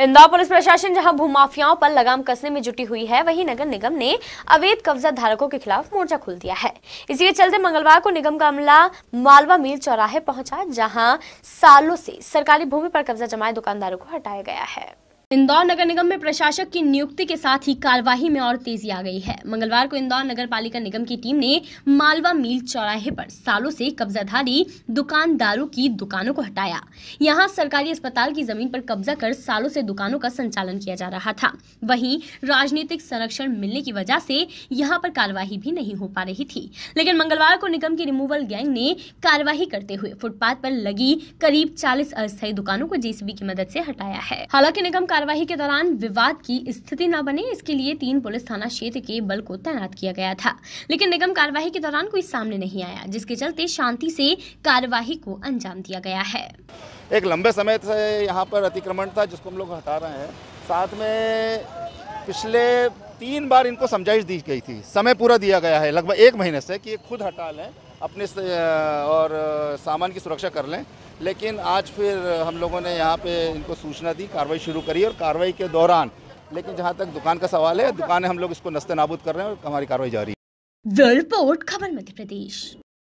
Indore police प्रशासन जहां भूमाफियाओं पर लगाम कसने में जुटी हुई है वहीं नगर निगम ने अवैध कब्जा धारकों के खिलाफ मोर्चा खोल दिया है इसी के चलते मंगलवार को निगम का अमला मालवा मील चौराहे पहुंचा जहां सालों से सरकारी भूमि पर कब्जा जमाए दुकानदारों को हटाया गया है इंदौर नगर निगम में प्रशासक की नियुक्ति के साथ ही कार्यवाही में और तेजी आ गई है मंगलवार को इंदौर नगर पालिका निगम की टीम ने मालवा मील चौराहे पर सालों से कब्जाधारी दुकानदारों की दुकानों को हटाया यहां सरकारी अस्पताल की जमीन पर कब्जा कर सालों से दुकानों का संचालन किया जा रहा था वहीं राजनीतिक संरक्षण मिलने की वजह से यहाँ पर कार्यवाही भी नहीं हो पा रही थी लेकिन मंगलवार को निगम की रिमूवल गैंग ने कार्यवाही करते हुए फुटपाथ पर लगी करीब चालीस अस्थायी दुकानों को जेसीबी की मदद से हटाया है हालांकि निगम कार्यवाही के दौरान विवाद की स्थिति न बने इसके लिए तीन पुलिस थाना क्षेत्र के बल को तैनात किया गया था लेकिन निगम कार्यवाही के दौरान कोई सामने नहीं आया जिसके चलते शांति से कार्यवाही को अंजाम दिया गया है एक लंबे समय से यहाँ पर अतिक्रमण था जिसको हम लोग हटा रहे हैं साथ में पिछले तीन बार इनको समझाइश दी गई थी समय पूरा दिया गया है लगभग एक महीने से कि ये खुद हटा लें अपने और सामान की सुरक्षा कर लें लेकिन आज फिर हम लोगों ने यहाँ पे इनको सूचना दी कार्रवाई शुरू करी और कार्रवाई के दौरान लेकिन जहाँ तक दुकान का सवाल है दुकान हम लोग इसको नस्ते नाबूद कर रहे हैं और हमारी कार्रवाई जारी है रिपोर्ट खबर मध्य प्रदेश